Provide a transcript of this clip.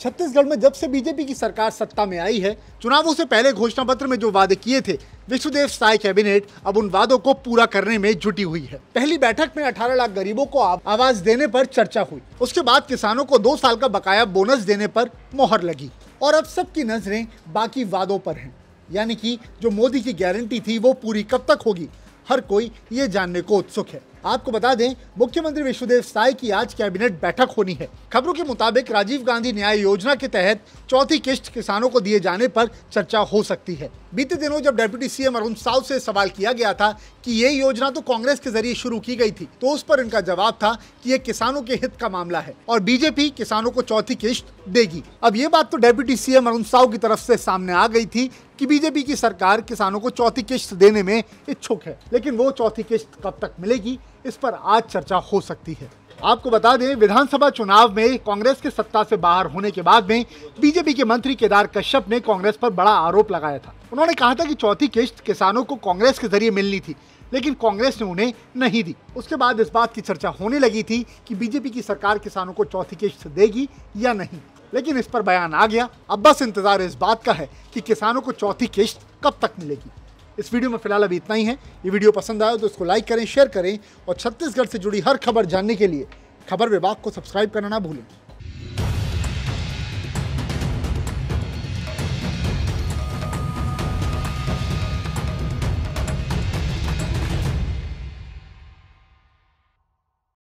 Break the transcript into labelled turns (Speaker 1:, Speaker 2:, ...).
Speaker 1: छत्तीसगढ़ में जब से बीजेपी की सरकार सत्ता में आई है चुनावों से पहले घोषणा पत्र में जो वादे किए थे विश्वदेव साय कैबिनेट अब उन वादों को पूरा करने में जुटी हुई है पहली बैठक में 18 लाख गरीबों को आवाज देने पर चर्चा हुई उसके बाद किसानों को दो साल का बकाया बोनस देने पर मोहर लगी और अब सबकी नजरें बाकी वादों पर हैं यानी कि जो मोदी की गारंटी थी वो पूरी कब तक होगी हर कोई ये जानने को उत्सुक है आपको बता दें मुख्यमंत्री विष्णुदेव साय की आज कैबिनेट बैठक होनी है खबरों के मुताबिक राजीव गांधी न्याय योजना के तहत चौथी किस्त किसानों को दिए जाने पर चर्चा हो सकती है बीते दिनों जब डेप्यूटी सीएम अरुण साव से सवाल किया गया था कि ये योजना तो कांग्रेस के जरिए शुरू की गई थी तो उस पर इनका जवाब था कि ये किसानों के हित का मामला है और बीजेपी किसानों को चौथी किश्त देगी अब ये बात तो डेप्यूटी सीएम अरुण साव की तरफ से सामने आ गई थी कि बीजेपी की सरकार किसानों को चौथी किश्त देने में इच्छुक है लेकिन वो चौथी किश्त कब तक मिलेगी इस पर आज चर्चा हो सकती है आपको बता दें विधानसभा चुनाव में कांग्रेस के सत्ता से बाहर होने के बाद में बीजेपी के मंत्री केदार कश्यप ने कांग्रेस पर बड़ा आरोप लगाया था उन्होंने कहा था कि चौथी किश्त किसानों को कांग्रेस के जरिए मिलनी थी लेकिन कांग्रेस ने उन्हें नहीं दी उसके बाद इस बात की चर्चा होने लगी थी कि बीजेपी की सरकार किसानों को चौथी किश्त देगी या नहीं लेकिन इस पर बयान आ गया अब बस इंतजार इस बात का है कि किसानों को चौथी किश्त कब तक मिलेगी इस वीडियो में फिलहाल अभी इतना ही है ये वीडियो पसंद आया तो इसको लाइक करें शेयर करें और छत्तीसगढ़ से जुड़ी हर खबर जानने के लिए खबर विभाग को सब्सक्राइब करना ना भूलें